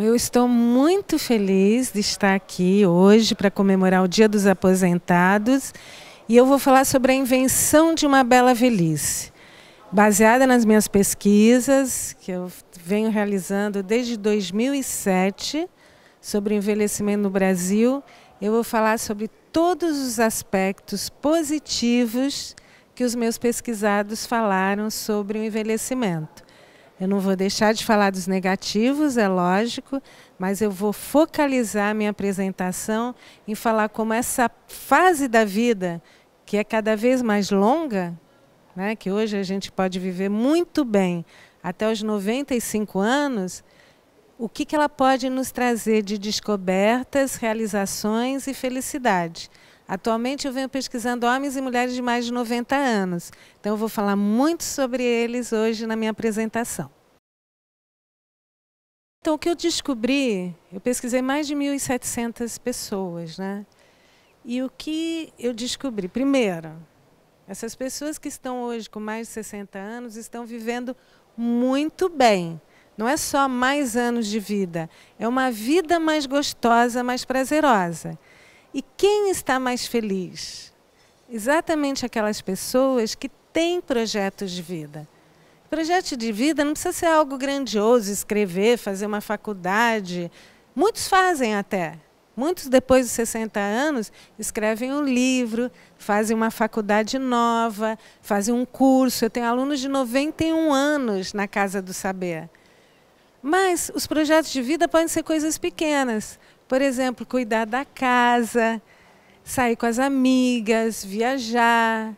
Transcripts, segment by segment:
Eu estou muito feliz de estar aqui hoje para comemorar o Dia dos Aposentados e eu vou falar sobre a invenção de uma bela velhice. Baseada nas minhas pesquisas que eu venho realizando desde 2007 sobre envelhecimento no Brasil, eu vou falar sobre todos os aspectos positivos que os meus pesquisados falaram sobre o envelhecimento. Eu não vou deixar de falar dos negativos, é lógico, mas eu vou focalizar minha apresentação em falar como essa fase da vida, que é cada vez mais longa, né, que hoje a gente pode viver muito bem até os 95 anos, o que, que ela pode nos trazer de descobertas, realizações e felicidade. Atualmente eu venho pesquisando homens e mulheres de mais de 90 anos, então eu vou falar muito sobre eles hoje na minha apresentação. Então, o que eu descobri, eu pesquisei mais de 1.700 pessoas, né? E o que eu descobri? Primeiro, essas pessoas que estão hoje com mais de 60 anos estão vivendo muito bem. Não é só mais anos de vida, é uma vida mais gostosa, mais prazerosa. E quem está mais feliz? Exatamente aquelas pessoas que têm projetos de vida. Projeto de vida não precisa ser algo grandioso, escrever, fazer uma faculdade. Muitos fazem até. Muitos, depois dos 60 anos, escrevem um livro, fazem uma faculdade nova, fazem um curso. Eu tenho alunos de 91 anos na Casa do Saber. Mas os projetos de vida podem ser coisas pequenas. Por exemplo, cuidar da casa, sair com as amigas, viajar,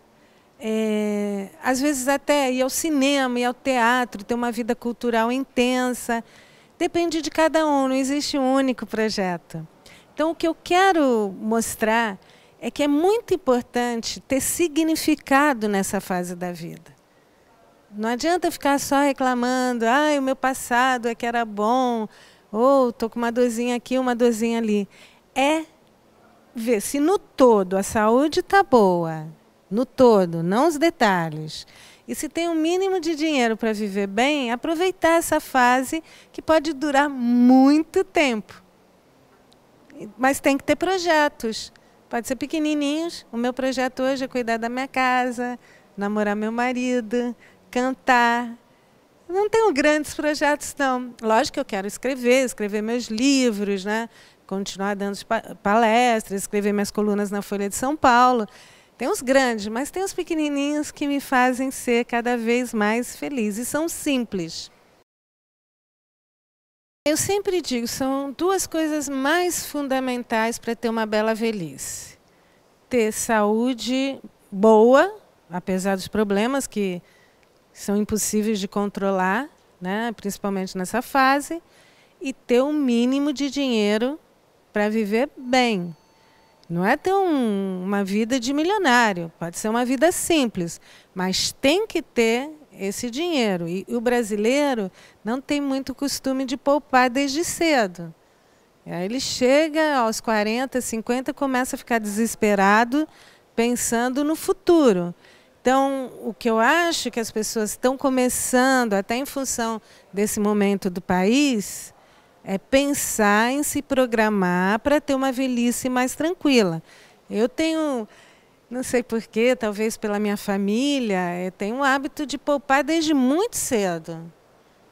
é, às vezes até ir ao cinema, ir ao teatro, ter uma vida cultural intensa. Depende de cada um, não existe um único projeto. Então, o que eu quero mostrar é que é muito importante ter significado nessa fase da vida. Não adianta ficar só reclamando, ah, o meu passado é que era bom, ou oh, tô com uma dorzinha aqui, uma dorzinha ali. É ver se no todo a saúde está boa, no todo, não os detalhes. E se tem um mínimo de dinheiro para viver bem, aproveitar essa fase que pode durar muito tempo. Mas tem que ter projetos. Pode ser pequenininhos. O meu projeto hoje é cuidar da minha casa, namorar meu marido, cantar, não tenho grandes projetos, não. Lógico que eu quero escrever, escrever meus livros, né? continuar dando palestras, escrever minhas colunas na Folha de São Paulo. Tem os grandes, mas tem os pequenininhos que me fazem ser cada vez mais feliz. E são simples. Eu sempre digo, são duas coisas mais fundamentais para ter uma bela velhice. Ter saúde boa, apesar dos problemas que são impossíveis de controlar, né, principalmente nessa fase, e ter um mínimo de dinheiro para viver bem. Não é ter um, uma vida de milionário, pode ser uma vida simples, mas tem que ter esse dinheiro. E, o brasileiro não tem muito costume de poupar desde cedo. Aí ele chega aos 40, 50, começa a ficar desesperado pensando no futuro. Então, o que eu acho que as pessoas estão começando, até em função desse momento do país, é pensar em se programar para ter uma velhice mais tranquila. Eu tenho, não sei porquê, talvez pela minha família, eu é, tenho o hábito de poupar desde muito cedo.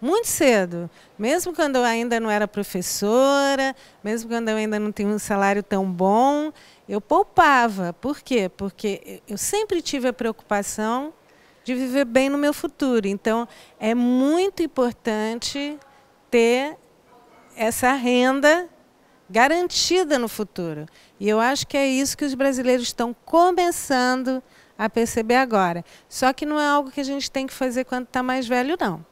Muito cedo. Mesmo quando eu ainda não era professora, mesmo quando eu ainda não tinha um salário tão bom, eu poupava. Por quê? Porque eu sempre tive a preocupação de viver bem no meu futuro. Então, é muito importante ter essa renda garantida no futuro. E eu acho que é isso que os brasileiros estão começando a perceber agora. Só que não é algo que a gente tem que fazer quando está mais velho, não.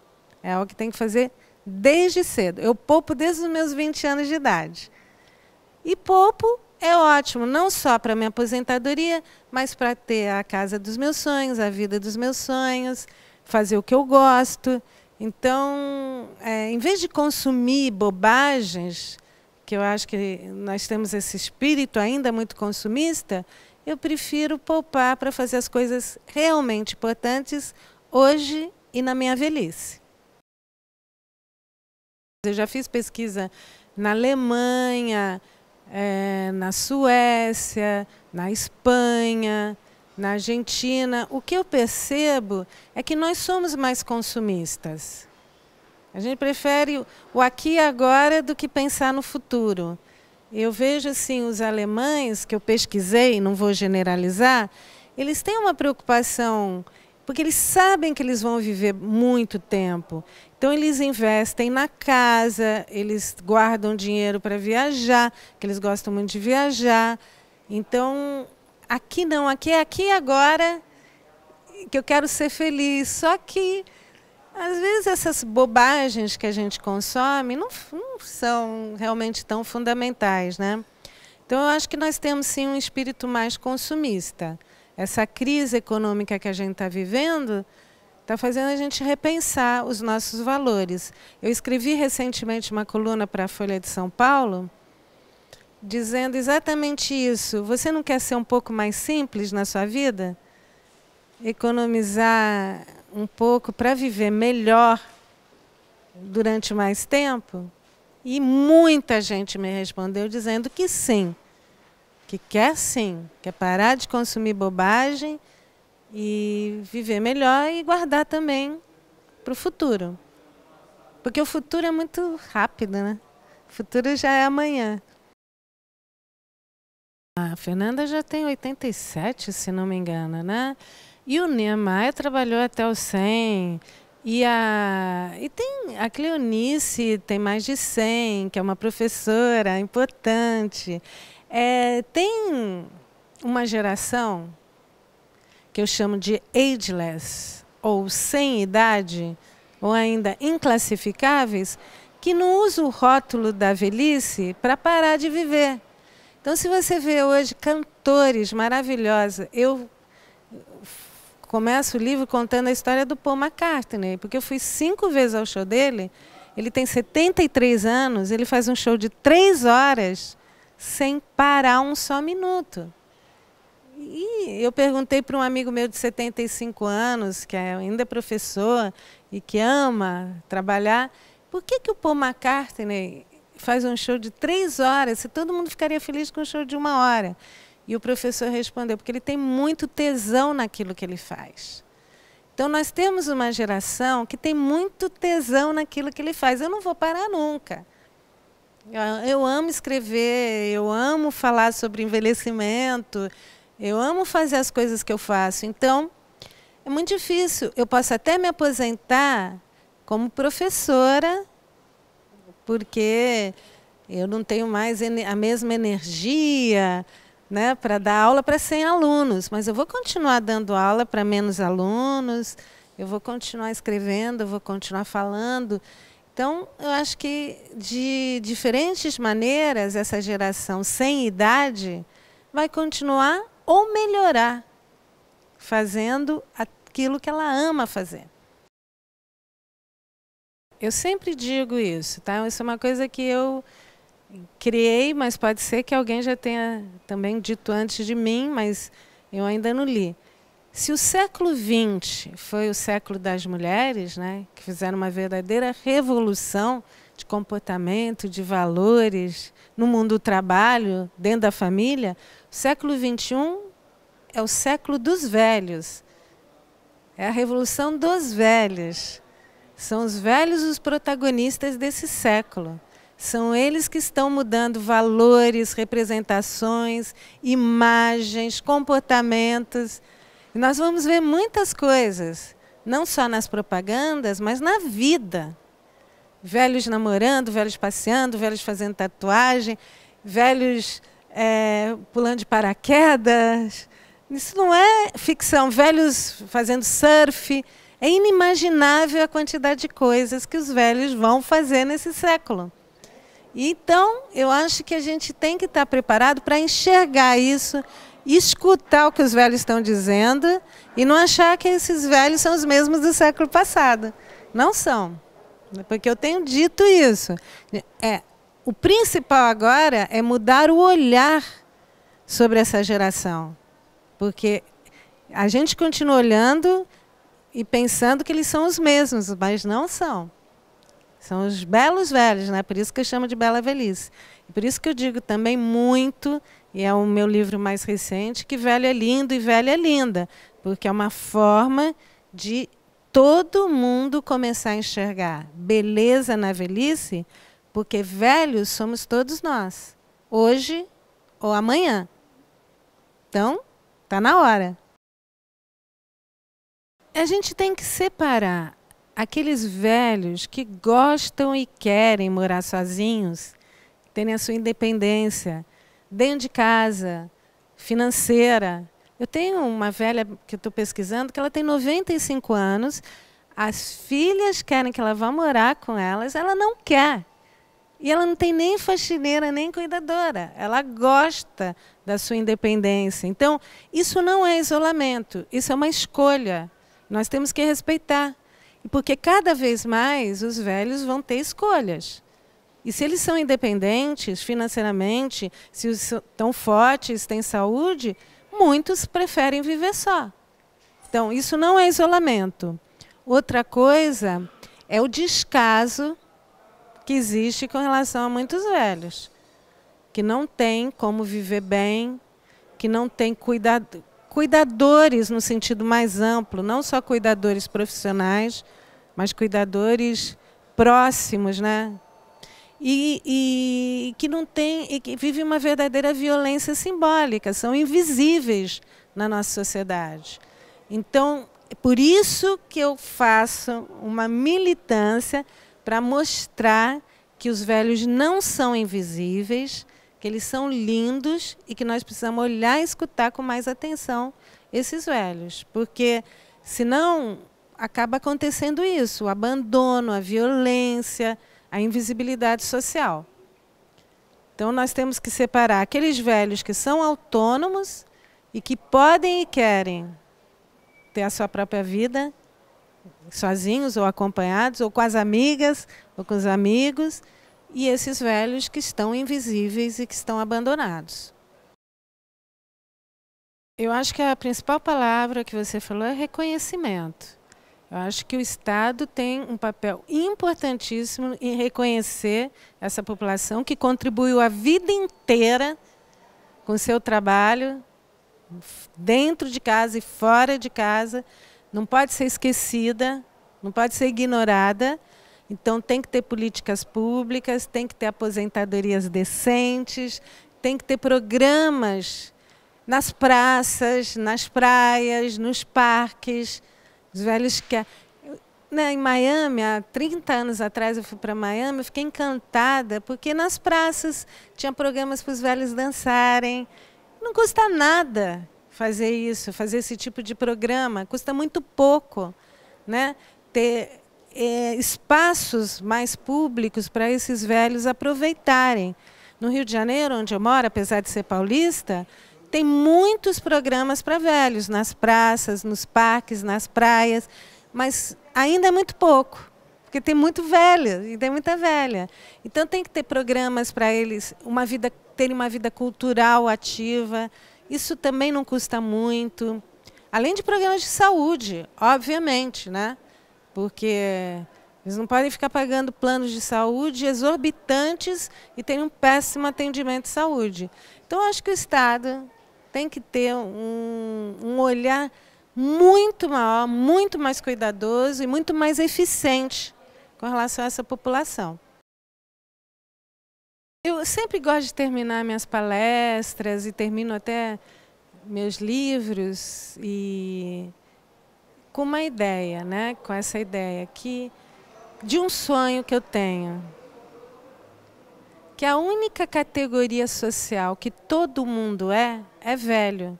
É algo que tem que fazer desde cedo. Eu poupo desde os meus 20 anos de idade. E poupo é ótimo, não só para minha aposentadoria, mas para ter a casa dos meus sonhos, a vida dos meus sonhos, fazer o que eu gosto. Então, é, em vez de consumir bobagens, que eu acho que nós temos esse espírito ainda muito consumista, eu prefiro poupar para fazer as coisas realmente importantes hoje e na minha velhice. Eu já fiz pesquisa na Alemanha, é, na Suécia, na Espanha, na Argentina, o que eu percebo é que nós somos mais consumistas. A gente prefere o aqui e agora do que pensar no futuro. Eu vejo assim os alemães que eu pesquisei, não vou generalizar, eles têm uma preocupação porque eles sabem que eles vão viver muito tempo. Então eles investem na casa, eles guardam dinheiro para viajar, que eles gostam muito de viajar. Então aqui não, aqui é aqui agora que eu quero ser feliz. Só que às vezes essas bobagens que a gente consome não, não são realmente tão fundamentais, né? Então eu acho que nós temos sim um espírito mais consumista. Essa crise econômica que a gente está vivendo está fazendo a gente repensar os nossos valores. Eu escrevi recentemente uma coluna para a Folha de São Paulo dizendo exatamente isso. Você não quer ser um pouco mais simples na sua vida? Economizar um pouco para viver melhor durante mais tempo? E muita gente me respondeu dizendo que sim, que quer sim, quer parar de consumir bobagem e viver melhor e guardar também para o futuro. Porque o futuro é muito rápido, né? O futuro já é amanhã. A Fernanda já tem 87, se não me engano, né? E o Niemeyer trabalhou até os 100. E a e tem a Cleonice tem mais de 100, que é uma professora importante. É, tem uma geração que eu chamo de ageless, ou sem idade, ou ainda inclassificáveis, que não usa o rótulo da velhice para parar de viver. Então, se você vê hoje cantores maravilhosos, eu começo o livro contando a história do Paul McCartney, porque eu fui cinco vezes ao show dele. Ele tem 73 anos, ele faz um show de três horas sem parar um só minuto. E eu perguntei para um amigo meu de 75 anos, que é, ainda é professor e que ama trabalhar, por que, que o Paul McCartney faz um show de três horas se todo mundo ficaria feliz com um show de uma hora? E o professor respondeu, porque ele tem muito tesão naquilo que ele faz. Então nós temos uma geração que tem muito tesão naquilo que ele faz. Eu não vou parar nunca. Eu, eu amo escrever, eu amo falar sobre envelhecimento, eu amo fazer as coisas que eu faço. Então, é muito difícil. Eu posso até me aposentar como professora, porque eu não tenho mais a mesma energia né, para dar aula para 100 alunos, mas eu vou continuar dando aula para menos alunos, eu vou continuar escrevendo, eu vou continuar falando. Então, eu acho que de diferentes maneiras, essa geração sem idade vai continuar ou melhorar fazendo aquilo que ela ama fazer. Eu sempre digo isso, tá? Isso é uma coisa que eu criei, mas pode ser que alguém já tenha também dito antes de mim, mas eu ainda não li. Se o século XX foi o século das mulheres, né, que fizeram uma verdadeira revolução de comportamento, de valores no mundo do trabalho, dentro da família, século XXI é o século dos velhos. É a revolução dos velhos. São os velhos os protagonistas desse século. São eles que estão mudando valores, representações, imagens, comportamentos. E nós vamos ver muitas coisas, não só nas propagandas, mas na vida. Velhos namorando, velhos passeando, velhos fazendo tatuagem, velhos é, pulando de paraquedas. Isso não é ficção. Velhos fazendo surf. É inimaginável a quantidade de coisas que os velhos vão fazer nesse século. Então, eu acho que a gente tem que estar preparado para enxergar isso, escutar o que os velhos estão dizendo e não achar que esses velhos são os mesmos do século passado. Não são. Porque eu tenho dito isso. É, o principal agora é mudar o olhar sobre essa geração. Porque a gente continua olhando e pensando que eles são os mesmos, mas não são. São os belos velhos, né? por isso que eu chamo de Bela Velhice. por isso que eu digo também muito, e é o meu livro mais recente, que velho é lindo e velha é linda, porque é uma forma de todo mundo começar a enxergar beleza na velhice porque velhos somos todos nós, hoje ou amanhã. Então, tá na hora. A gente tem que separar aqueles velhos que gostam e querem morar sozinhos, terem a sua independência dentro de casa, financeira. Eu tenho uma velha que eu estou pesquisando que ela tem 95 anos, as filhas querem que ela vá morar com elas, ela não quer. E ela não tem nem faxineira, nem cuidadora. Ela gosta da sua independência. Então, isso não é isolamento, isso é uma escolha. Nós temos que respeitar. Porque cada vez mais os velhos vão ter escolhas. E se eles são independentes financeiramente, se estão fortes, têm saúde, muitos preferem viver só. Então, isso não é isolamento. Outra coisa é o descaso que existe com relação a muitos velhos, que não tem como viver bem, que não tem cuidado, cuidadores no sentido mais amplo, não só cuidadores profissionais, mas cuidadores próximos, né? E, e, que não tem e que vive uma verdadeira violência simbólica, são invisíveis na nossa sociedade. Então, é por isso que eu faço uma militância para mostrar que os velhos não são invisíveis, que eles são lindos e que nós precisamos olhar e escutar com mais atenção esses velhos, porque senão acaba acontecendo isso, o abandono, a violência, a invisibilidade social. Então nós temos que separar aqueles velhos que são autônomos e que podem e querem ter a sua própria vida sozinhos ou acompanhados, ou com as amigas, ou com os amigos, e esses velhos que estão invisíveis e que estão abandonados. Eu acho que a principal palavra que você falou é reconhecimento. Eu acho que o Estado tem um papel importantíssimo em reconhecer essa população que contribuiu a vida inteira com seu trabalho, dentro de casa e fora de casa, não pode ser esquecida, não pode ser ignorada. Então tem que ter políticas públicas, tem que ter aposentadorias decentes, tem que ter programas nas praças, nas praias, nos parques. Os velhos que né, em Miami, há 30 anos atrás eu fui para Miami, eu fiquei encantada, porque nas praças tinha programas para os velhos dançarem. Não custa nada fazer isso, fazer esse tipo de programa. Custa muito pouco né? ter é, espaços mais públicos para esses velhos aproveitarem. No Rio de Janeiro, onde eu moro, apesar de ser paulista, tem muitos programas para velhos, nas praças, nos parques, nas praias, mas ainda é muito pouco, porque tem muito velho, e tem muita velha. Então tem que ter programas para eles uma vida, terem uma vida cultural ativa, isso também não custa muito. Além de programas de saúde, obviamente, né? Porque eles não podem ficar pagando planos de saúde exorbitantes e têm um péssimo atendimento de saúde. Então, acho que o Estado tem que ter um, um olhar muito maior, muito mais cuidadoso e muito mais eficiente com relação a essa população. Eu sempre gosto de terminar minhas palestras e termino até meus livros e com uma ideia, né? Com essa ideia que de um sonho que eu tenho, que a única categoria social que todo mundo é é velho.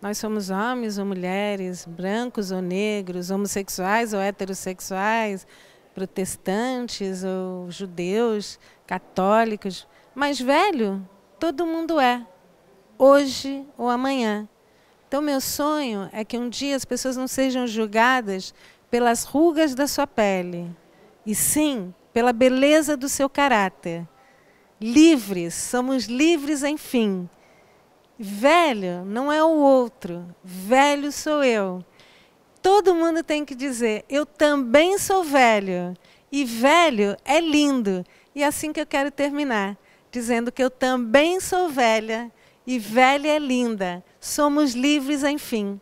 Nós somos homens ou mulheres, brancos ou negros, homossexuais ou heterossexuais, protestantes ou judeus, católicos mais velho, todo mundo é, hoje ou amanhã. Então, meu sonho é que um dia as pessoas não sejam julgadas pelas rugas da sua pele, e sim pela beleza do seu caráter. Livres, somos livres, enfim. Velho não é o outro, velho sou eu. Todo mundo tem que dizer: eu também sou velho. E velho é lindo. E é assim que eu quero terminar dizendo que eu também sou velha e velha é linda, somos livres, enfim.